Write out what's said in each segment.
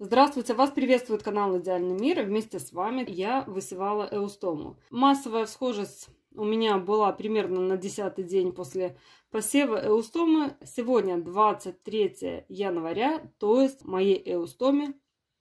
Здравствуйте, вас приветствует канал «Идеальный мир» вместе с вами я высевала эустому. Массовая всхожесть у меня была примерно на 10 день после посева эустомы. Сегодня 23 января, то есть моей эустоме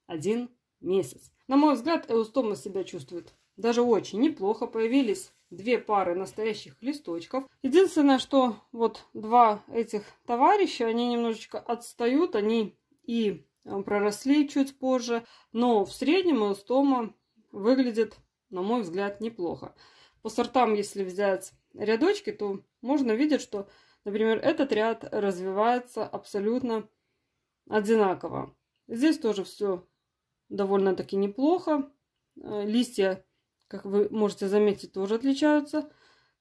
один месяц. На мой взгляд, эустома себя чувствует даже очень неплохо. Появились две пары настоящих листочков. Единственное, что вот два этих товарища, они немножечко отстают, они и Э, проросли чуть позже, но в среднем эустома выглядит, на мой взгляд, неплохо. По сортам, если взять рядочки, то можно видеть, что, например, этот ряд развивается абсолютно одинаково. Здесь тоже все довольно-таки неплохо. Э, листья, как вы можете заметить, тоже отличаются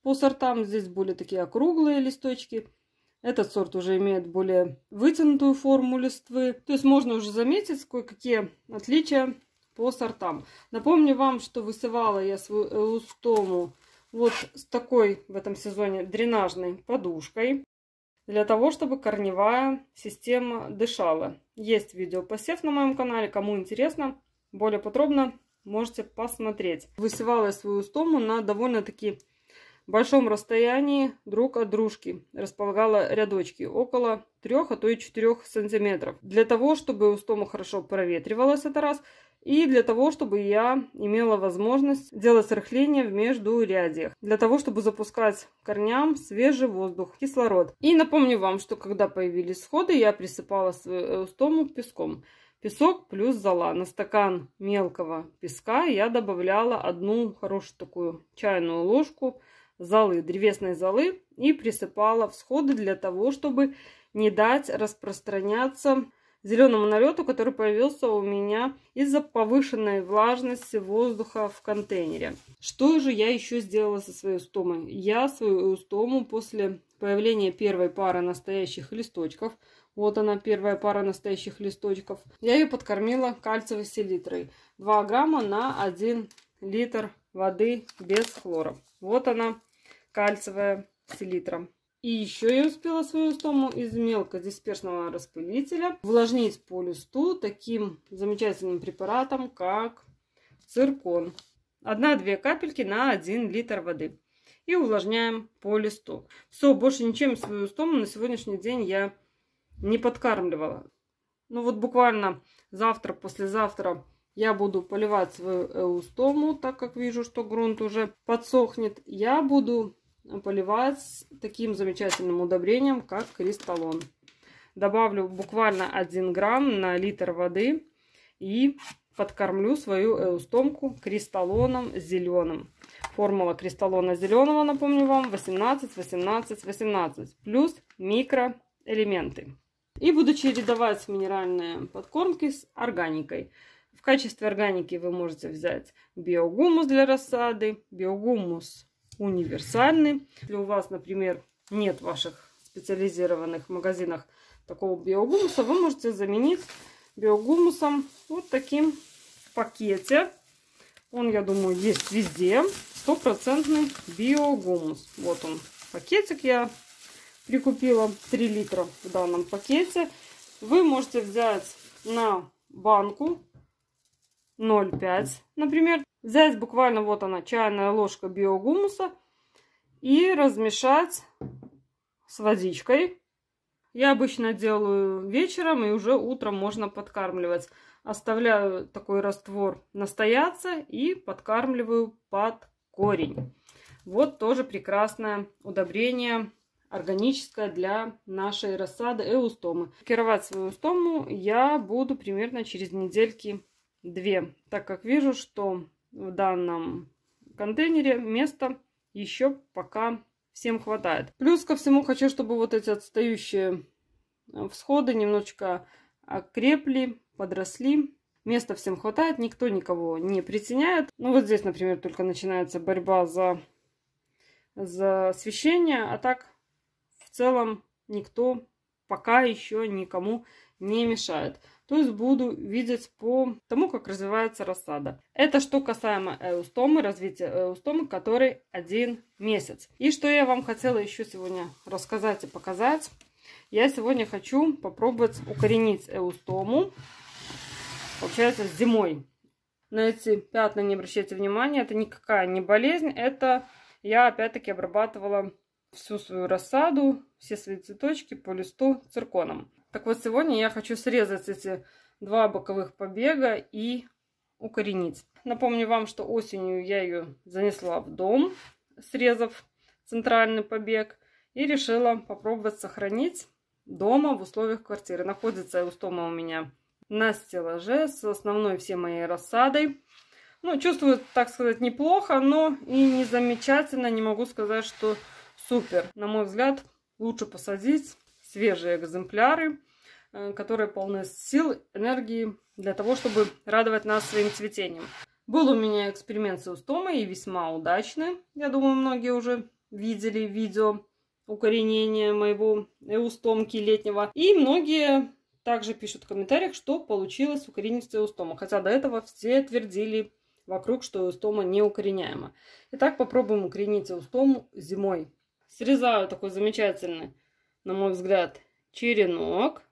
по сортам. Здесь более такие округлые листочки – этот сорт уже имеет более вытянутую форму листвы. То есть можно уже заметить кое-какие отличия по сортам. Напомню вам, что высывала я свою элустому вот с такой в этом сезоне дренажной подушкой для того, чтобы корневая система дышала. Есть видео посев на моем канале, кому интересно, более подробно можете посмотреть. Высевала я свою стому на довольно-таки большом расстоянии друг от дружки, располагала рядочки около 3, а то и 4 сантиметров. Для того, чтобы устома хорошо проветривалась это раз, и для того, чтобы я имела возможность делать рыхление в междурядьях, для того, чтобы запускать корням свежий воздух, кислород. И напомню вам, что когда появились сходы, я присыпала свою э, стому песком. Песок плюс зола. На стакан мелкого песка я добавляла одну хорошую такую чайную ложку золы, древесной золы и присыпала всходы для того, чтобы не дать распространяться зеленому налету, который появился у меня из-за повышенной влажности воздуха в контейнере. Что же я еще сделала со своей стомой? Я свою стому после появления первой пары настоящих листочков, вот она первая пара настоящих листочков, я ее подкормила кальциевой селитрой 2 грамма на 1 литр воды без хлора. Вот она кальцевая селитра. И еще я успела свою стому из мелко дисперсного распылителя увлажнить по листу таким замечательным препаратом, как циркон. Одна-две капельки на 1 литр воды. И увлажняем по листу. Все, больше ничем свою стому на сегодняшний день я не подкармливала. Ну вот буквально завтра, послезавтра я буду поливать свою эустому, так как вижу, что грунт уже подсохнет. Я буду поливать таким замечательным удобрением, как кристаллон. Добавлю буквально 1 грамм на литр воды и подкормлю свою эустомку кристаллоном зеленым. Формула кристаллона зеленого, напомню вам, 18, 18, 18, плюс микроэлементы. И буду чередовать минеральные подкормки с органикой. В качестве органики вы можете взять биогумус для рассады, биогумус универсальны. Если у вас, например, нет в ваших специализированных магазинах такого биогумуса, вы можете заменить биогумусом вот таким в пакете. Он, я думаю, есть везде. Стопроцентный биогумус. Вот он, пакетик я прикупила. 3 литра в данном пакете. Вы можете взять на банку 0,5, например, Взять буквально вот она, чайная ложка биогумуса и размешать с водичкой. Я обычно делаю вечером и уже утром можно подкармливать. Оставляю такой раствор настояться и подкармливаю под корень. Вот тоже прекрасное удобрение органическое для нашей рассады эустомы. Пикировать свою эустому я буду примерно через недельки две, так как вижу, что в данном контейнере места еще пока всем хватает. Плюс ко всему хочу, чтобы вот эти отстающие э, всходы немножечко окрепли, подросли. Места всем хватает, никто никого не притеняет. Ну вот здесь, например, только начинается борьба за, за освещение, а так в целом никто пока еще никому не мешает то есть буду видеть по тому, как развивается рассада. Это что касаемо эустомы, развития эустомы, который один месяц. И что я вам хотела еще сегодня рассказать и показать. Я сегодня хочу попробовать укоренить эустому, получается, зимой. На эти пятна не обращайте внимания, это никакая не болезнь, это я опять-таки обрабатывала всю свою рассаду, все свои цветочки по листу цирконом. Так вот, сегодня я хочу срезать эти два боковых побега и укоренить. Напомню вам, что осенью я ее занесла в дом, срезав центральный побег. И решила попробовать сохранить дома в условиях квартиры. Находится эустома у меня на стеллаже с основной всей моей рассадой. Ну, чувствую, так сказать, неплохо, но и не замечательно. Не могу сказать, что супер. На мой взгляд, лучше посадить свежие экземпляры, э, которые полны сил, энергии для того, чтобы радовать нас своим цветением. Был у меня эксперимент с устомой и весьма удачный. Я думаю, многие уже видели видео укоренения моего эустомки летнего. И многие также пишут в комментариях, что получилось укоренить эустома. Хотя до этого все твердили вокруг, что эустома неукореняема. Итак, попробуем укоренить эустому зимой. Срезаю такой замечательный на мой взгляд, черенок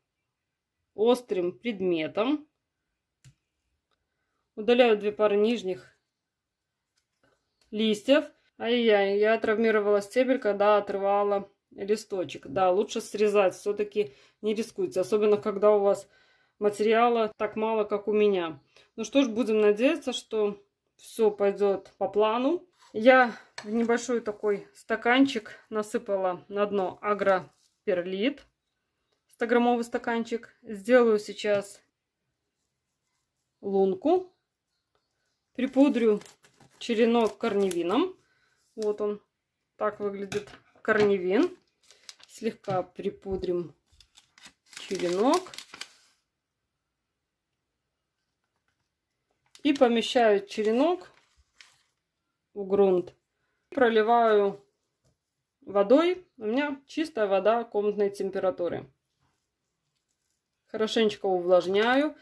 острым предметом. Удаляю две пары нижних листьев. Ай-яй, я травмировала стебель, когда отрывала листочек. Да, лучше срезать, все-таки не рискуйте, особенно когда у вас материала так мало, как у меня. Ну что ж, будем надеяться, что все пойдет по плану. Я в небольшой такой стаканчик насыпала на дно агро перлит. 100-граммовый стаканчик. Сделаю сейчас лунку. Припудрю черенок корневином. Вот он. Так выглядит корневин. Слегка припудрим черенок. И помещаю черенок в грунт. Проливаю водой. У меня чистая вода комнатной температуры. Хорошенечко увлажняю.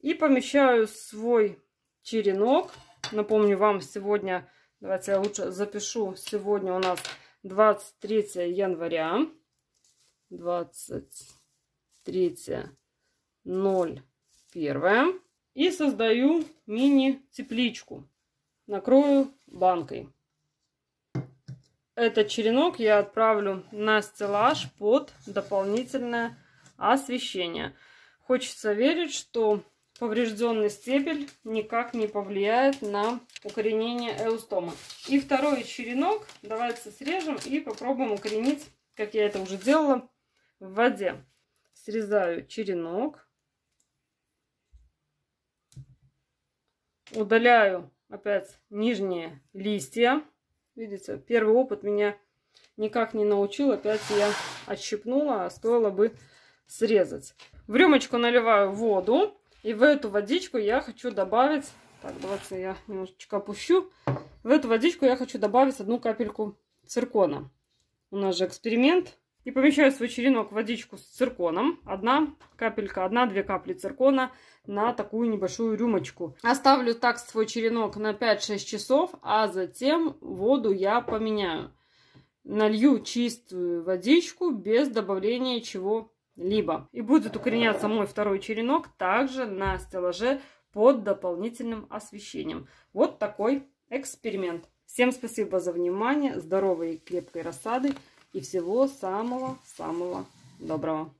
И помещаю свой черенок. Напомню вам сегодня, давайте я лучше запишу, сегодня у нас 23 января. 23.01. И создаю мини-тепличку. Накрою банкой этот черенок я отправлю на стеллаж под дополнительное освещение. Хочется верить, что поврежденный стебель никак не повлияет на укоренение эустомы. И второй черенок давайте срежем и попробуем укоренить, как я это уже делала, в воде. Срезаю черенок. Удаляю опять нижние листья. Видите, первый опыт меня никак не научил. Опять я отщипнула, а стоило бы срезать. В рюмочку наливаю воду. И в эту водичку я хочу добавить... Так, давайте я немножечко опущу. В эту водичку я хочу добавить одну капельку циркона. У нас же эксперимент. И помещаю в свой черенок водичку с цирконом. Одна капелька, одна-две капли циркона – на такую небольшую рюмочку. Оставлю так свой черенок на 5-6 часов, а затем воду я поменяю. Налью чистую водичку без добавления чего-либо. И будет укореняться мой второй черенок также на стеллаже под дополнительным освещением. Вот такой эксперимент. Всем спасибо за внимание, здоровой и крепкой рассады и всего самого-самого доброго.